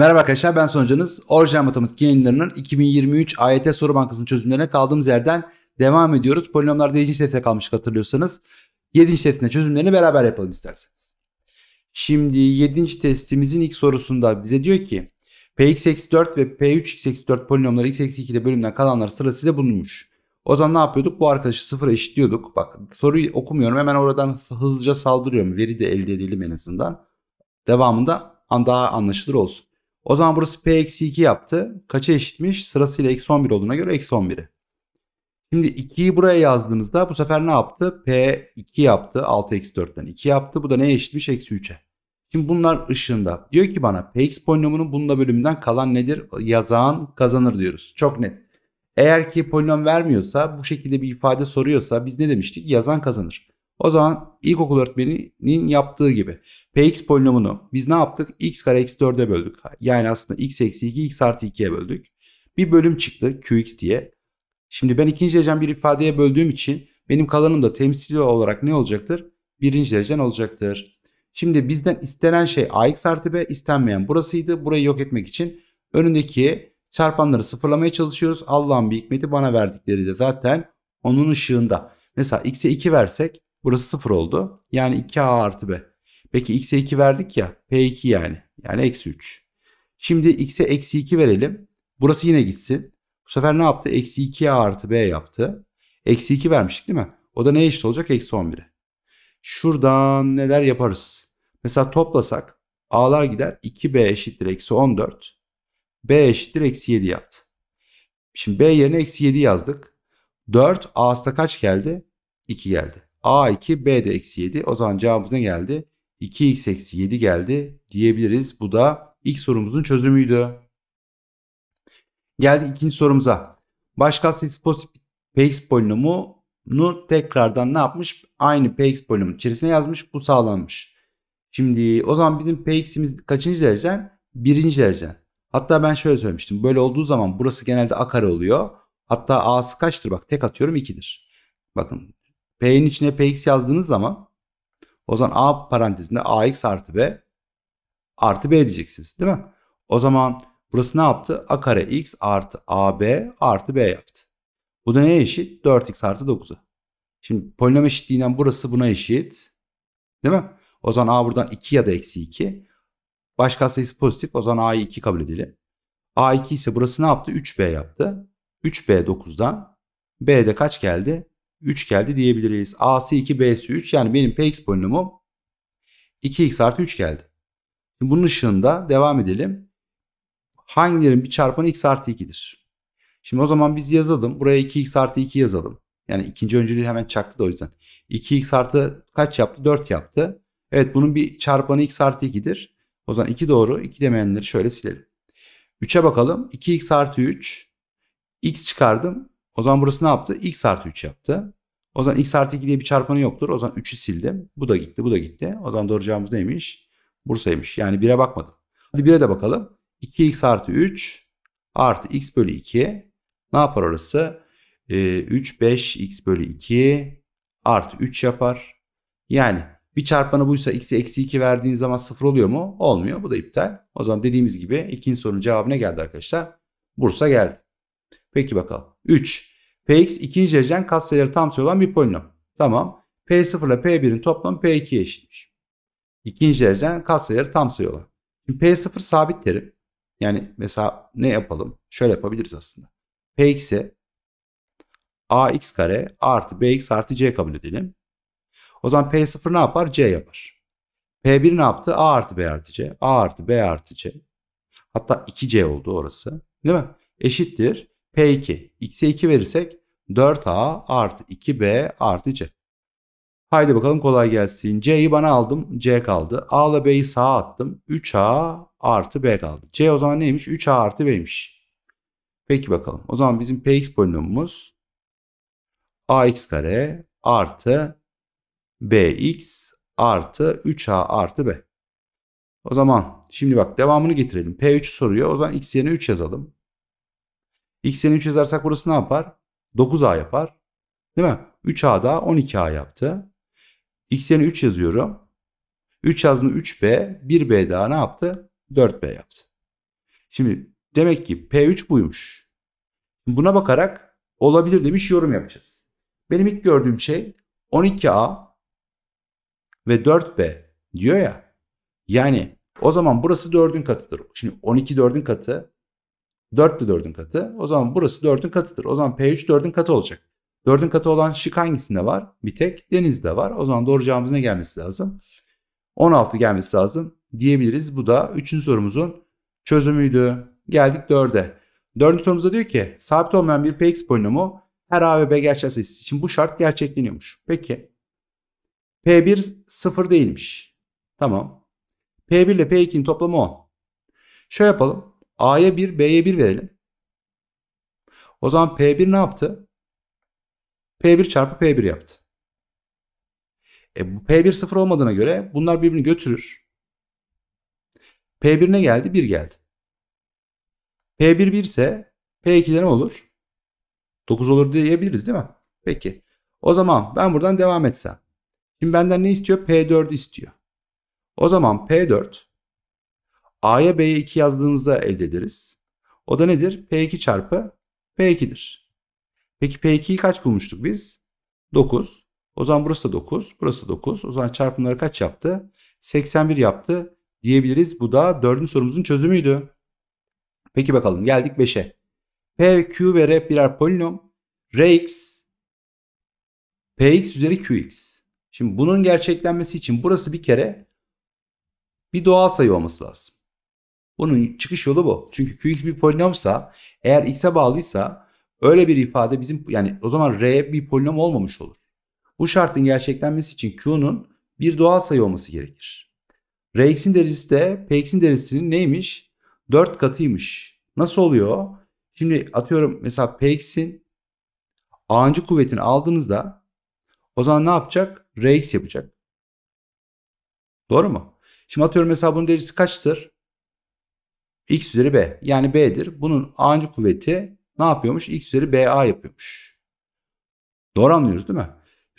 Merhaba arkadaşlar ben Sonucanız. Orijinal Matematik yayınlarının 2023 AYT Soru Bankası'nın çözümlerine kaldığımız yerden devam ediyoruz. Polinomlarda 7. sefte kalmıştık hatırlıyorsanız. 7. testinde çözümlerini beraber yapalım isterseniz. Şimdi 7. testimizin ilk sorusunda bize diyor ki Px eksi 4 ve P3 x eksi 4 polinomları x eksi 2 ile bölümden kalanlar sırasıyla bulunmuş. O zaman ne yapıyorduk? Bu arkadaşı sıfıra eşitliyorduk. Bak soruyu okumuyorum hemen oradan hızlıca saldırıyorum. Veri de elde edelim en azından. Devamında daha anlaşılır olsun. O zaman burası P eksi 2 yaptı. Kaça eşitmiş? Sırasıyla eksi 11 olduğuna göre eksi 11'i. Şimdi 2'yi buraya yazdığınızda bu sefer ne yaptı? P 2 yaptı. 6 eksi 4'ten 2 yaptı. Bu da neye eşitmiş? Eksi 3'e. Şimdi bunlar ışığında. Diyor ki bana Px polinomunun bununla bölümünden kalan nedir? Yazan kazanır diyoruz. Çok net. Eğer ki polinom vermiyorsa bu şekilde bir ifade soruyorsa biz ne demiştik? Yazan kazanır. O zaman ilkokul öğretmeninin yaptığı gibi px polinomunu biz ne yaptık? x kare x 4'e böldük. Yani aslında x eksi 2 x artı 2'ye böldük. Bir bölüm çıktı qx diye. Şimdi ben ikinci derecen bir ifadeye böldüğüm için benim kalanım da temsili olarak ne olacaktır? Birinci derecen olacaktır. Şimdi bizden istenen şey ax artı b istenmeyen burasıydı. Burayı yok etmek için önündeki çarpanları sıfırlamaya çalışıyoruz. Allah'ın bir hikmeti bana verdikleri de zaten onun ışığında. Mesela x'e 2 versek Burası 0 oldu. Yani 2a artı b. Peki x'e 2 verdik ya. p2 yani. Yani eksi 3. Şimdi x'e eksi 2 verelim. Burası yine gitsin. Bu sefer ne yaptı? Eksi 2a artı b yaptı. Eksi 2 vermiştik değil mi? O da neye eşit olacak? Eksi 11'e. Şuradan neler yaparız? Mesela toplasak a'lar gider. 2b eşittir eksi 14. b eşittir eksi 7 yaptı. Şimdi b yerine eksi 7 yazdık. 4 a'sı da kaç geldi? 2 geldi. A2 B de eksi 7. O zaman cevabımız ne geldi? 2x eksi 7 geldi diyebiliriz. Bu da ilk sorumuzun çözümüydü. Geldik ikinci sorumuza. Baş katsayısı pozitif px polinomunu tekrardan ne yapmış? Aynı px polinomun içerisine yazmış. Bu sağlanmış. Şimdi o zaman bizim px'imiz kaçıncı dereceden? Birinci dereceden. Hatta ben şöyle söylemiştim. Böyle olduğu zaman burası genelde a kare oluyor. Hatta a'sı kaçtır? Bak tek atıyorum 2'dir. Bakın P'nin içine Px yazdığınız zaman o zaman A parantezinde Ax artı B artı B diyeceksiniz değil mi? O zaman burası ne yaptı? A kare x artı AB artı B yaptı. Bu da neye eşit? 4x artı 9'a. Şimdi polinom eşitliğinden burası buna eşit. Değil mi? O zaman A buradan 2 ya da eksi 2. Başka sayısı pozitif. O zaman A'yı 2 kabul edelim. A2 ise burası ne yaptı? 3B yaptı. 3B 9'dan B'de kaç geldi? 3 geldi diyebiliriz. A'sı 2 B'si 3 yani benim Px polinomum 2x artı 3 geldi. Şimdi bunun ışığında devam edelim. Hangilerin bir çarpanı x artı 2'dir? Şimdi o zaman biz yazalım. Buraya 2x artı 2 yazalım. Yani ikinci öncülüğü hemen çaktı da o yüzden. 2x artı kaç yaptı? 4 yaptı. Evet bunun bir çarpanı x artı 2'dir. O zaman 2 doğru. 2 demeyenleri şöyle silelim. 3'e bakalım. 2x artı 3. x çıkardım. O zaman burası ne yaptı? X artı 3 yaptı. O zaman X artı 2 diye bir çarpanı yoktur. O zaman 3'ü sildim. Bu da gitti, bu da gitti. O zaman doğru cevabımız neymiş? Bursa'ymış. Yani 1'e bakmadım. Hadi 1'e de bakalım. 2X artı 3 artı X bölü 2. Ne yapar orası? Ee, 3, 5, X bölü 2 artı 3 yapar. Yani bir çarpanı buysa x'e eksi 2 verdiğin zaman 0 oluyor mu? Olmuyor. Bu da iptal. O zaman dediğimiz gibi ikinci sorunun cevabı ne geldi arkadaşlar? Bursa geldi. Peki bakalım. 3. Px ikinci derecen katsayıları tam sayı olan bir polinom. Tamam. P0 ile P1'in toplamı P2'ye eşitmiş. İkinci derecen katsayıları tam sayı olan. Şimdi P0 sabit terim. Yani mesela ne yapalım? Şöyle yapabiliriz aslında. Px'e ax kare artı bx artı c kabul edelim. O zaman P0 ne yapar? C yapar. P1 ne yaptı? A artı B artı C. A artı B artı C. Hatta 2C oldu orası. Değil mi? Eşittir. P2. X'e 2 verirsek 4A artı 2B artı C. Haydi bakalım kolay gelsin. C'yi bana aldım. C kaldı. A ile B'yi sağa attım. 3A artı B kaldı. C o zaman neymiş? 3A artı B'ymiş. Peki bakalım. O zaman bizim Px polinomumuz ax kare artı bx artı 3a artı b. O zaman şimdi bak devamını getirelim. P3 soruyor. O zaman x yerine 3 yazalım. X'ini 3 yazarsak burası ne yapar? 9A yapar. Değil mi? 3A da 12A yaptı. X'ini 3 yazıyorum. 3 yazdım 3B. 1B daha ne yaptı? 4B yaptı. Şimdi demek ki P3 buymuş. Buna bakarak olabilir demiş yorum yapacağız. Benim ilk gördüğüm şey 12A ve 4B diyor ya. Yani o zaman burası 4'ün katıdır. Şimdi 12 4'ün katı 4 de 4'ün katı. O zaman burası 4'ün katıdır. O zaman P3 4'ün katı olacak. 4'ün katı olan şık hangisinde var? Bir tek denizde var. O zaman doğru cevabımız ne gelmesi lazım? 16 gelmesi lazım diyebiliriz. Bu da 3. sorumuzun çözümüydü. Geldik 4'e. 4. sorumuzda diyor ki sabit olmayan bir Px polinomu her A ve B gerçel sayısı için bu şart gerçekleniyormuş. Peki P1 0 değilmiş. Tamam. P1 ile P2'nin toplamı 10. Şöyle yapalım. A'ya 1, B'ye 1 verelim. O zaman P1 ne yaptı? P1 çarpı P1 yaptı. E bu P1 sıfır olmadığına göre bunlar birbirini götürür. P1 ne geldi? 1 geldi. P1 1 ise P2'de ne olur? 9 olur diyebiliriz değil mi? Peki. O zaman ben buradan devam etsem. Şimdi benden ne istiyor? P4 istiyor. O zaman P4 A'ya B'ye 2 yazdığımızda elde ederiz. O da nedir? P2 çarpı P2'dir. Peki P2'yi kaç bulmuştuk biz? 9. O zaman burası da 9. Burası da 9. O zaman çarpımları kaç yaptı? 81 yaptı diyebiliriz. Bu da 4. sorumuzun çözümüydü. Peki bakalım geldik 5'e. P, Q ve R birer polinom. Rx Px üzeri Qx. Şimdi bunun gerçeklenmesi için burası bir kere bir doğal sayı olması lazım. Bunun çıkış yolu bu. Çünkü Qx bir polinomsa eğer x'e bağlıysa öyle bir ifade bizim yani o zaman R bir polinom olmamış olur. Bu şartın gerçeklenmesi için Q'nun bir doğal sayı olması gerekir. Rx'in derecesi de Px'in derecesinin neymiş? 4 katıymış. Nasıl oluyor? Şimdi atıyorum mesela Px'in a'ncı kuvvetini aldığınızda o zaman ne yapacak? Rx yapacak. Doğru mu? Şimdi atıyorum mesela bunun derecesi kaçtır? x üzeri b yani b'dir. Bunun a'ncı kuvveti ne yapıyormuş? x üzeri ba yapıyormuş. Doğru anlıyoruz değil mi?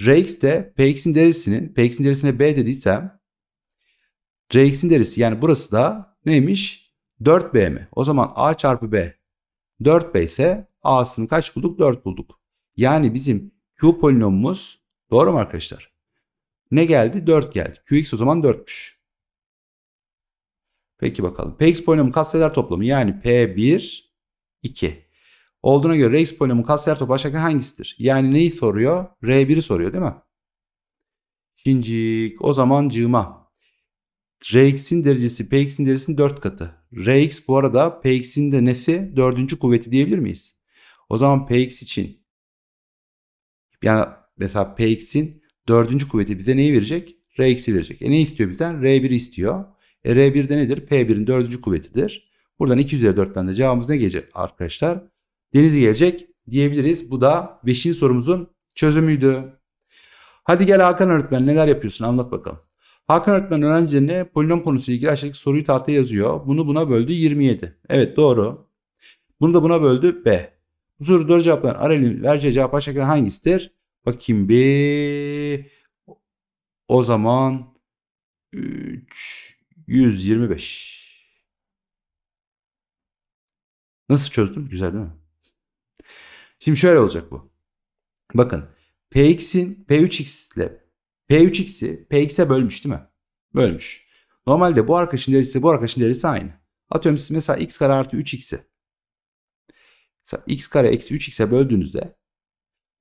Rx de px'in derisinin px'in derisine b dediysem rx'in derisi yani burası da neymiş? 4b mi? O zaman a çarpı b 4b ise a'sını kaç bulduk? 4 bulduk. Yani bizim q polinomumuz doğru mu arkadaşlar? Ne geldi? 4 geldi. qx o zaman 4'müş. Peki bakalım. Px polinomu katsayılar toplamı yani P1 2 olduğuna göre Rx polinomu katsayılar toplamı aşağıdaki hangisidir? Yani neyi soruyor? R1'i soruyor değil mi? Şincik o zaman cığma. Rx'in derecesi Px'in derecesinin 4 katı. Rx bu arada Px'in de nesi? 4. kuvveti diyebilir miyiz? O zaman Px için yani mesela Px'in 4. kuvveti bize neyi verecek? Rx'i verecek. E ne istiyor bizden? R1 istiyor. E, R1'de nedir? P1'in dördüncü kuvvetidir. Buradan 2 üzeri 4'ten de cevabımız ne gelecek arkadaşlar? Deniz gelecek diyebiliriz. Bu da 5. sorumuzun çözümüydü. Hadi gel Hakan öğretmen neler yapıyorsun anlat bakalım. Hakan öğretmen öğrencilerine polinom konusuyla ilgili aşağıdaki soruyu tahtaya yazıyor. Bunu buna böldü 27. Evet doğru. Bunu da buna böldü B. Bu soru doğru cevapların aralığın vereceği cevap aşağıdaki hangisidir? Bakayım B. O zaman 3 125. Nasıl çözdüm? Güzel değil mi? Şimdi şöyle olacak bu. Bakın Px'in P3x ile P3x'i Px'e bölmüş değil mi? Bölmüş. Normalde bu arkadaşın derisi bu arkadaşın derisi aynı. Atıyorum siz mesela x kare artı 3x'i x kare eksi 3x'e böldüğünüzde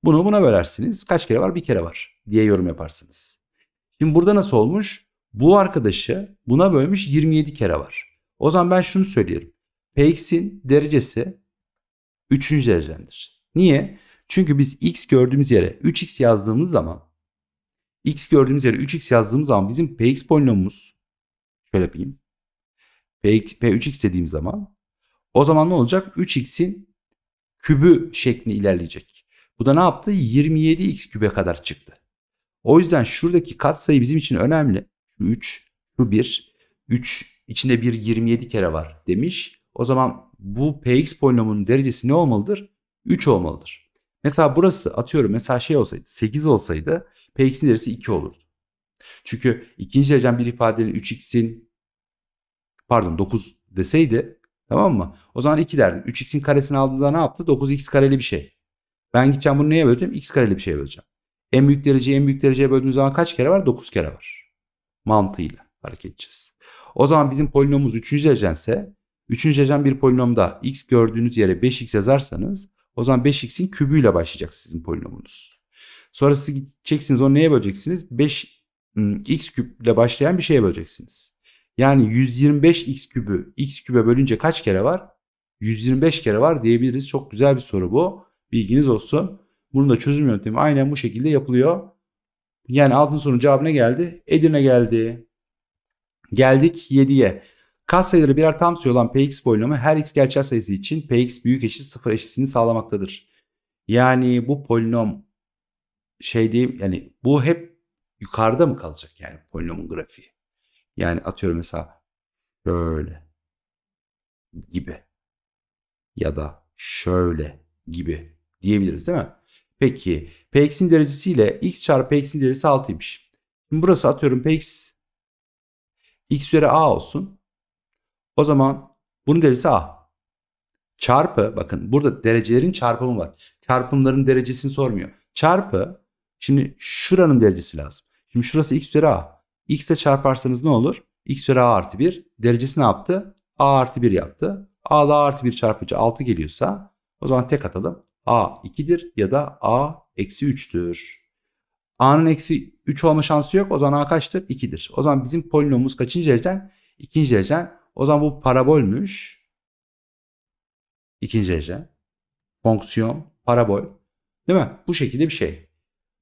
bunu buna bölersiniz. Kaç kere var? Bir kere var diye yorum yaparsınız. Şimdi burada nasıl olmuş? bu arkadaşı buna bölmüş 27 kere var. O zaman ben şunu söyleyelim. Px'in derecesi 3. derecedendir. Niye? Çünkü biz x gördüğümüz yere 3x yazdığımız zaman x gördüğümüz yere 3x yazdığımız zaman bizim px polinomumuz şöyle yapayım. Px, p3x dediğim zaman o zaman ne olacak? 3x'in kübü şekli ilerleyecek. Bu da ne yaptı? 27x kübe kadar çıktı. O yüzden şuradaki katsayı bizim için önemli. 3, şu 1, 3 içinde bir 27 kere var demiş. O zaman bu px polinomunun derecesi ne olmalıdır? 3 olmalıdır. Mesela burası atıyorum mesela şey olsaydı 8 olsaydı px'in derecesi 2 olurdu. Çünkü ikinci derecen bir ifadenin 3x'in pardon 9 deseydi tamam mı? O zaman 2 derdim. 3x'in karesini aldığında ne yaptı? 9x kareli bir şey. Ben gideceğim bunu neye böleceğim? x kareli bir şeye böleceğim. En büyük dereceyi en büyük dereceye böldüğünüz zaman kaç kere var? 9 kere var mantığıyla hareket edeceğiz. O zaman bizim polinomumuz 3. derecense 3. derecen bir polinomda x gördüğünüz yere 5x yazarsanız o zaman 5x'in kübüyle başlayacak sizin polinomunuz. Sonra siz gideceksiniz onu neye böleceksiniz? 5x küp ile başlayan bir şeye böleceksiniz. Yani 125x kübü x kübe bölünce kaç kere var? 125 kere var diyebiliriz. Çok güzel bir soru bu. Bilginiz olsun. Bunun da çözüm yöntemi aynen bu şekilde yapılıyor. Yani altın sorunun cevabı ne geldi? Edirne geldi. Geldik 7'ye. Kat sayıları birer tam sayı olan Px polinomu her x gerçel sayısı için Px büyük eşit 0 eşitliğini sağlamaktadır. Yani bu polinom şey diyeyim yani bu hep yukarıda mı kalacak yani polinomun grafiği? Yani atıyorum mesela şöyle gibi ya da şöyle gibi diyebiliriz değil mi? Peki px'in derecesi ile x çarpı x'in derecesi 6'ymış. Şimdi burası atıyorum px x üzeri a olsun. O zaman bunun derecesi a. Çarpı bakın burada derecelerin çarpımı var. Çarpımların derecesini sormuyor. Çarpı şimdi şuranın derecesi lazım. Şimdi şurası x üzeri a. x ile çarparsanız ne olur? x üzeri a artı 1 derecesi ne yaptı? a artı 1 yaptı. a ile a artı 1 çarpınca 6 geliyorsa o zaman tek atalım. A 2'dir ya da A eksi 3'tür. A'nın eksi 3 olma şansı yok. O zaman A kaçtır? 2'dir. O zaman bizim polinomumuz kaçıncı dereceden? İkinci dereceden. O zaman bu parabolmüş. İkinci derece. Fonksiyon, parabol. Değil mi? Bu şekilde bir şey.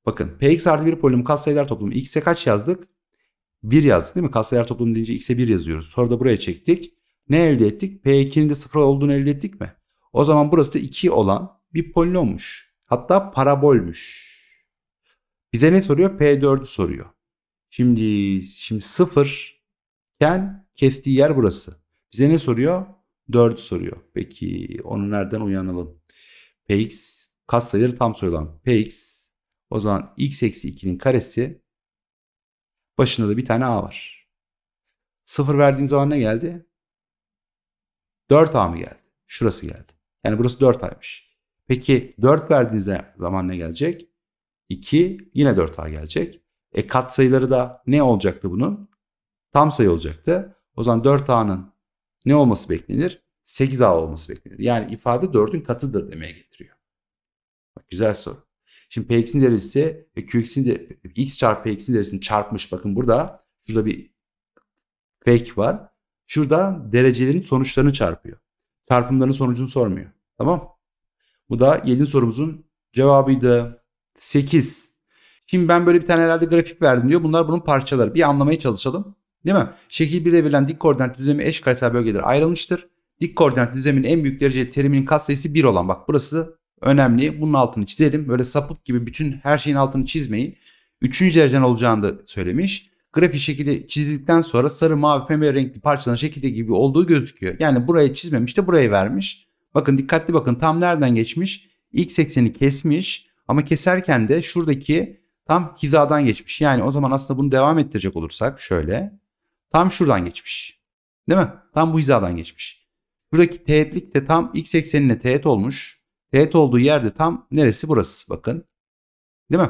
Bakın px artı 1 polinomu katsayılar toplumu x'e kaç yazdık? 1 yazdık değil mi? Katsayılar toplumu deyince x'e 1 yazıyoruz. Sonra da buraya çektik. Ne elde ettik? p2'nin de 0 olduğunu elde ettik mi? O zaman burası da 2 olan bir polinommuş. Hatta parabolmüş. Bize ne soruyor? P4'ü soruyor. Şimdi şimdi sıfır, ken kestiği yer burası. Bize ne soruyor? 4'ü soruyor. Peki onu nereden uyanalım? Px kas sayıları tam sorulan Px o zaman x eksi 2'nin karesi başında da bir tane a var. Sıfır verdiğim zaman ne geldi? 4a mı geldi? Şurası geldi. Yani burası 4a'ymış. Peki 4 verdiğiniz zaman ne gelecek? 2 yine 4A gelecek. E kat sayıları da ne olacaktı bunun? Tam sayı olacaktı. O zaman 4A'nın ne olması beklenir? 8A olması beklenir. Yani ifade 4'ün katıdır demeye getiriyor. Bak, güzel soru. Şimdi px'in derecesi ve qx'in de x çarpı px'in derecesini çarpmış. Bakın burada şurada bir fake var. Şurada derecelerin sonuçlarını çarpıyor. Çarpımların sonucunu sormuyor. Tamam bu da 7. sorumuzun cevabıydı. 8. Şimdi ben böyle bir tane herhalde grafik verdim diyor. Bunlar bunun parçaları. Bir anlamaya çalışalım. Değil mi? Şekil 1'de verilen dik koordinat düzlemi eş karesel bölgelere ayrılmıştır. Dik koordinat düzleminin en büyük dereceli teriminin katsayısı 1 olan bak burası önemli. Bunun altını çizelim. Böyle sapık gibi bütün her şeyin altını çizmeyin. Üçüncü derecen olacağını da söylemiş. Grafik şekilde çizildikten sonra sarı, mavi, pembe renkli parçaların şekilde gibi olduğu gözüküyor. Yani buraya çizmemiş de burayı vermiş. Bakın dikkatli bakın tam nereden geçmiş? X ekseni kesmiş ama keserken de şuradaki tam hizadan geçmiş. Yani o zaman aslında bunu devam ettirecek olursak şöyle. Tam şuradan geçmiş. Değil mi? Tam bu hizadan geçmiş. Buradaki teğetlik de tam x eksenine teğet olmuş. Teğet olduğu yerde tam neresi burası bakın. Değil mi?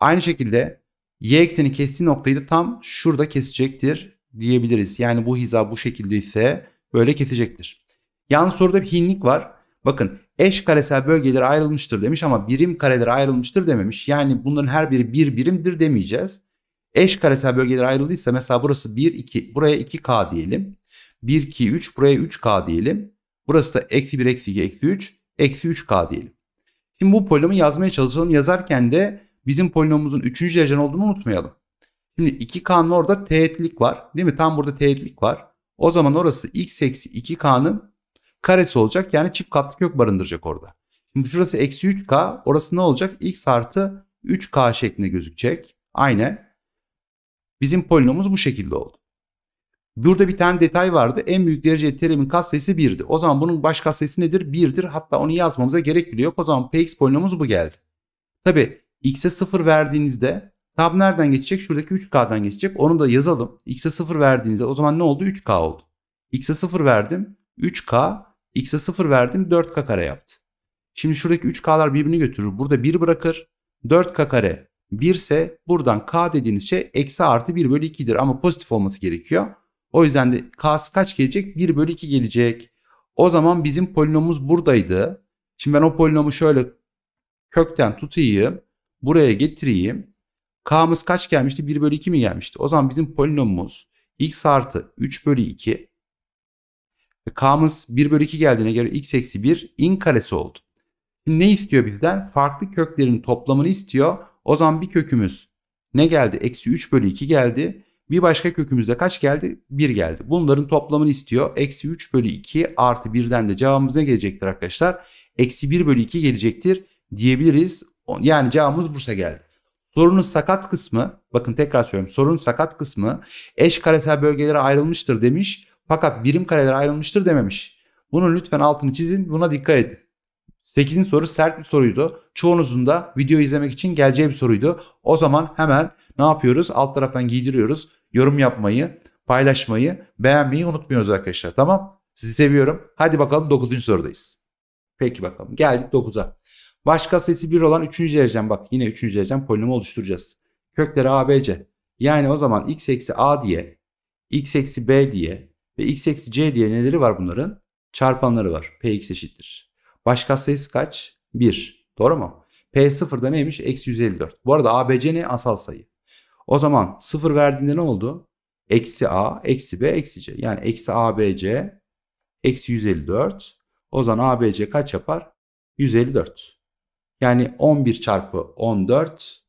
Aynı şekilde y ekseni kestiği noktayı da tam şurada kesecektir diyebiliriz. Yani bu hiza bu şekilde ise böyle kesecektir. Yan soruda bir hinlik var. Bakın eş karesel bölgeleri ayrılmıştır demiş ama birim kareleri ayrılmıştır dememiş. Yani bunların her biri bir birimdir demeyeceğiz. Eş karesel bölgeler ayrıldıysa mesela burası 1, 2, buraya 2K diyelim. 1, 2, 3, buraya 3K diyelim. Burası da eksi 1, eksi 2, eksi 3, eksi 3K diyelim. Şimdi bu polinomu yazmaya çalışalım. Yazarken de bizim polinomumuzun 3. derecen olduğunu unutmayalım. Şimdi 2K'nın orada teğetlik var. Değil mi? Tam burada teğetlik var. O zaman orası x eksi 2K'nın karesi olacak. Yani çift katlı kök barındıracak orada. Şimdi şurası eksi 3k. Orası ne olacak? x artı 3k şeklinde gözükecek. Aynen. Bizim polinomumuz bu şekilde oldu. Burada bir tane detay vardı. En büyük dereceli terimin katsayısı 1'di. O zaman bunun baş katsayısı nedir? 1'dir. Hatta onu yazmamıza gerek bile yok. O zaman px polinomumuz bu geldi. Tabi x'e 0 verdiğinizde tab nereden geçecek? Şuradaki 3k'dan geçecek. Onu da yazalım. x'e 0 verdiğinizde o zaman ne oldu? 3k oldu. x'e 0 verdim. 3k X'e 0 verdim 4K kare yaptı. Şimdi şuradaki 3K'lar birbirini götürür. Burada 1 bırakır. 4K kare 1 ise buradan K dediğiniz şey eksi artı 1 bölü 2'dir. Ama pozitif olması gerekiyor. O yüzden de K'sı kaç gelecek? 1 bölü 2 gelecek. O zaman bizim polinomumuz buradaydı. Şimdi ben o polinomu şöyle kökten tutayım. Buraya getireyim. K'mız kaç gelmişti? 1 bölü 2 mi gelmişti? O zaman bizim polinomumuz x artı 3 bölü 2 ve K'mız 1 bölü 2 geldiğine göre x eksi 1 in karesi oldu. Şimdi ne istiyor bizden? Farklı köklerin toplamını istiyor. O zaman bir kökümüz ne geldi? Eksi 3 bölü 2 geldi. Bir başka kökümüzde kaç geldi? 1 geldi. Bunların toplamını istiyor. Eksi 3 bölü 2 artı 1'den de cevabımız ne gelecektir arkadaşlar? Eksi 1 bölü 2 gelecektir diyebiliriz. Yani cevabımız Bursa geldi. Sorunun sakat kısmı bakın tekrar söylüyorum sorunun sakat kısmı eş karesel bölgelere ayrılmıştır demiş. Fakat birim kareler ayrılmıştır dememiş. Bunun lütfen altını çizin buna dikkat edin. 8'in soru sert bir soruydu. Çoğunuzun da video izlemek için geleceği bir soruydu. O zaman hemen ne yapıyoruz? Alt taraftan giydiriyoruz. Yorum yapmayı, paylaşmayı, beğenmeyi unutmuyoruz arkadaşlar. Tamam? Sizi seviyorum. Hadi bakalım 9. sorudayız. Peki bakalım. Geldik 9'a. Başka sesi 1 olan 3. derecem. Bak yine 3. derecem polinomu oluşturacağız. Kökleri ABC. Yani o zaman x eksi a diye, x eksi b diye, ve x eksi c diye neleri var bunların? Çarpanları var. Px eşittir. Başka katsayısı kaç? 1. Doğru mu? P sıfırda neymiş? Eksi 154. Bu arada ABC ne? Asal sayı. O zaman sıfır verdiğinde ne oldu? Eksi A, eksi B, eksi C. Yani eksi ABC, eksi 154. O zaman ABC kaç yapar? 154. Yani 11 çarpı 14,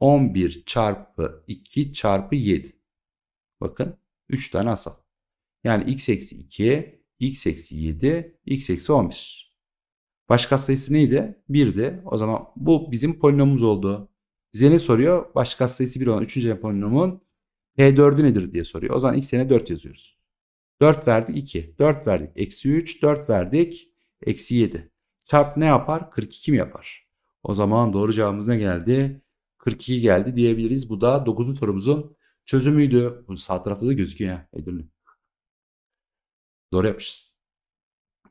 11 çarpı 2 çarpı 7. Bakın 3 tane asal. Yani x eksi 2, x eksi 7, x eksi 11. Başka sayısı neydi? 1'di. O zaman bu bizim polinomumuz oldu. Bize ne soruyor? Başka sayısı 1 olan 3. polinomun P4'ü nedir diye soruyor. O zaman x yerine 4 yazıyoruz. 4 verdik 2. 4 verdik eksi 3. 4 verdik eksi 7. Çarp ne yapar? 42 mi yapar? O zaman doğru cevabımız ne geldi? 42 geldi diyebiliriz. Bu da 9. sorumuzun çözümüydü. Bu sağ tarafta da gözüküyor ya Edirne. Doğru yapmışız.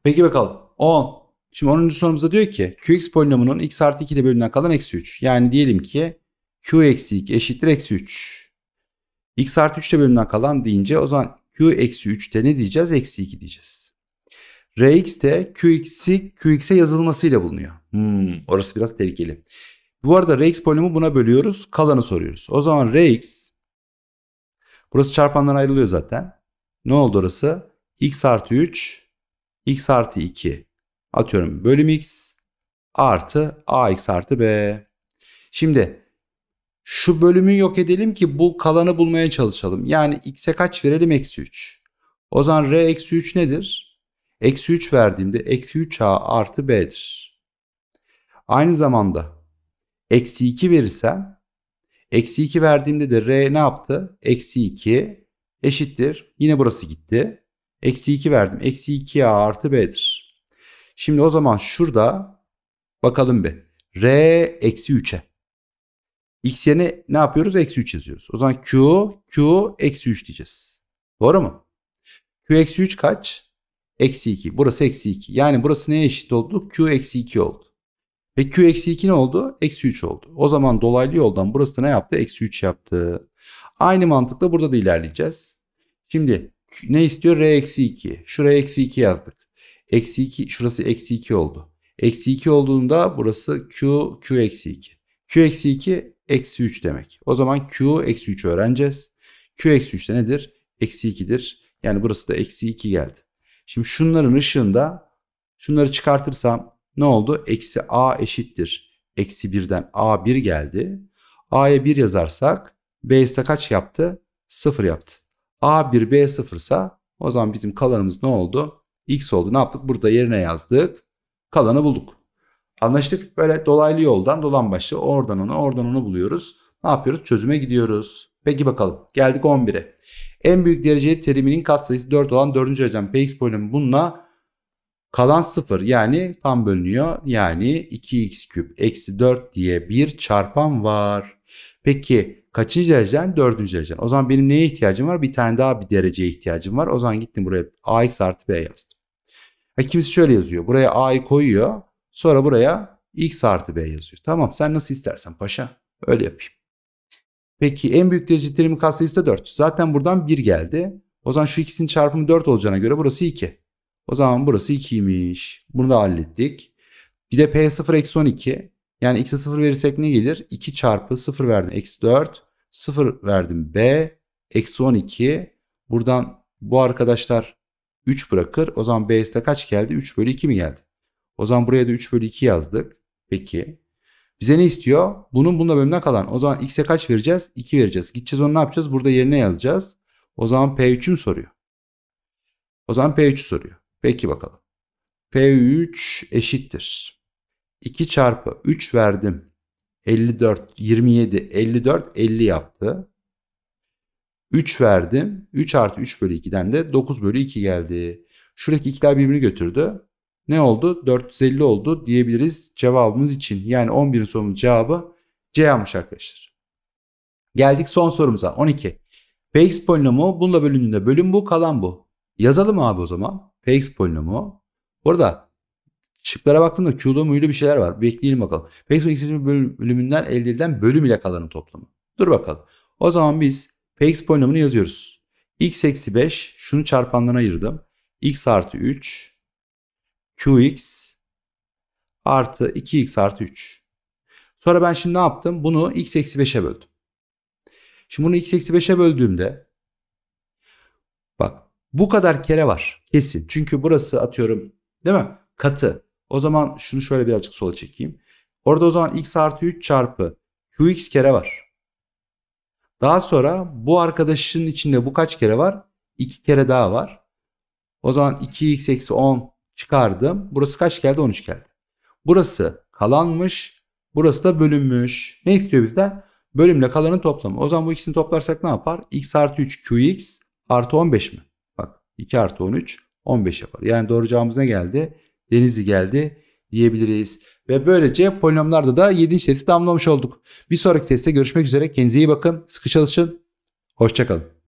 Peki bakalım. 10. Şimdi 10. sorumuzda diyor ki qx polinomunun x artı 2 ile bölünen kalan eksi 3. Yani diyelim ki q eksi 2 eşittir eksi 3. x artı 3 ile bölünen kalan deyince o zaman q eksi 3'te ne diyeceğiz? Eksi 2 diyeceğiz. Rx de qx'i qx'e yazılmasıyla bulunuyor. Hmm, orası biraz tehlikeli. Bu arada rx polinomu buna bölüyoruz. Kalanı soruyoruz. O zaman rx burası çarpanlar ayrılıyor zaten. Ne oldu orası? x artı 3 x artı 2 atıyorum bölüm x artı ax artı b. Şimdi şu bölümü yok edelim ki bu kalanı bulmaya çalışalım. Yani x'e kaç verelim? Eksi 3. O zaman r eksi 3 nedir? Eksi 3 verdiğimde eksi 3a artı b'dir. Aynı zamanda eksi 2 verirsem eksi 2 verdiğimde de r ne yaptı? Eksi 2 eşittir. Yine burası gitti. Eksi 2 verdim. Eksi 2A artı B'dir. Şimdi o zaman şurada bakalım bir. R eksi 3'e. X yerine ne yapıyoruz? Eksi 3 yazıyoruz. O zaman Q, Q eksi 3 diyeceğiz. Doğru mu? Q eksi 3 kaç? Eksi 2. Burası eksi 2. Yani burası neye eşit oldu? Q eksi 2 oldu. Ve Q eksi 2 ne oldu? Eksi 3 oldu. O zaman dolaylı yoldan burası da ne yaptı? Eksi 3 yaptı. Aynı mantıkla burada da ilerleyeceğiz. Şimdi ne istiyor? R eksi 2. Şuraya eksi 2 yazdık. Eksi 2, şurası eksi 2 oldu. Eksi 2 olduğunda burası Q, Q eksi 2. Q eksi 2 eksi 3 demek. O zaman Q eksi 3 öğreneceğiz. Q eksi 3 de nedir? Eksi 2'dir. Yani burası da eksi 2 geldi. Şimdi şunların ışığında şunları çıkartırsam ne oldu? Eksi A eşittir. Eksi 1'den A 1 geldi. A'ya 1 yazarsak B'si de kaç yaptı? 0 yaptı. A1 B0 ise o zaman bizim kalanımız ne oldu? X oldu. Ne yaptık? Burada yerine yazdık. Kalanı bulduk. Anlaştık. Böyle dolaylı yoldan dolan başlı oradan onu oradan onu buluyoruz. Ne yapıyoruz? Çözüme gidiyoruz. Peki bakalım. Geldik 11'e. En büyük dereceli teriminin katsayısı 4 olan 4. derecem Px polinomu bununla kalan 0 yani tam bölünüyor. Yani 2x küp eksi 4 diye bir çarpan var. Peki Kaçıncı derecen? Dördüncü derecen. O zaman benim neye ihtiyacım var? Bir tane daha bir dereceye ihtiyacım var. O zaman gittim buraya ax artı b yazdım. Ha, e, kimisi şöyle yazıyor. Buraya a'yı koyuyor. Sonra buraya x artı b yazıyor. Tamam sen nasıl istersen paşa. Öyle yapayım. Peki en büyük derece terimin katsayısı da 4. Zaten buradan 1 geldi. O zaman şu ikisinin çarpımı 4 olacağına göre burası 2. O zaman burası 2'ymiş. Bunu da hallettik. Bir de P0 eksi 12. Yani x'e 0 verirsek ne gelir? 2 çarpı 0 verdim. x 4. 0 verdim. B. Eksi 12. Buradan bu arkadaşlar 3 bırakır. O zaman B'si de kaç geldi? 3 bölü 2 mi geldi? O zaman buraya da 3 bölü 2 yazdık. Peki. Bize ne istiyor? Bunun bununla bölümüne kalan. O zaman x'e kaç vereceğiz? 2 vereceğiz. Gideceğiz onu ne yapacağız? Burada yerine yazacağız. O zaman P3'ü mü soruyor? O zaman P3 soruyor. Peki bakalım. P3 eşittir. 2 çarpı 3 verdim. 54, 27, 54, 50 yaptı. 3 verdim. 3 artı 3 bölü 2'den de 9 bölü 2 geldi. Şuradaki ikiler birbirini götürdü. Ne oldu? 450 oldu diyebiliriz cevabımız için. Yani 11'in sorumuz cevabı C yapmış arkadaşlar. Geldik son sorumuza 12. Px polinomu bununla bölündüğünde bölüm bu kalan bu. Yazalım abi o zaman. Px polinomu. Burada Şıklara baktığımda Q'da M'de bir şeyler var. Bekleyelim bakalım. Px ekseninin bölümünden elde edilen bölüm ile kalanın toplamı. Dur bakalım. O zaman biz Px polinomunu yazıyoruz. x eksi 5 şunu çarpanlarına ayırdım. x artı 3 Qx artı 2x artı 3. Sonra ben şimdi ne yaptım? Bunu x eksi 5'e böldüm. Şimdi bunu x eksi 5'e böldüğümde bak bu kadar kere var kesin. Çünkü burası atıyorum değil mi? Katı. O zaman şunu şöyle birazcık sola çekeyim. Orada o zaman x artı 3 çarpı qx kere var. Daha sonra bu arkadaşın içinde bu kaç kere var? 2 kere daha var. O zaman 2x eksi 10 çıkardım. Burası kaç geldi? 13 geldi. Burası kalanmış. Burası da bölünmüş. Ne istiyor bizden? Bölümle kalanın toplamı. O zaman bu ikisini toplarsak ne yapar? x artı 3 qx artı 15 mi? Bak 2 artı 13 15 yapar. Yani doğru cevabımız ne geldi? Denizi geldi diyebiliriz. Ve böylece polinomlarda da 7. seti tamamlamış olduk. Bir sonraki testte görüşmek üzere. Kendinize iyi bakın. Sıkı çalışın. Hoşçakalın.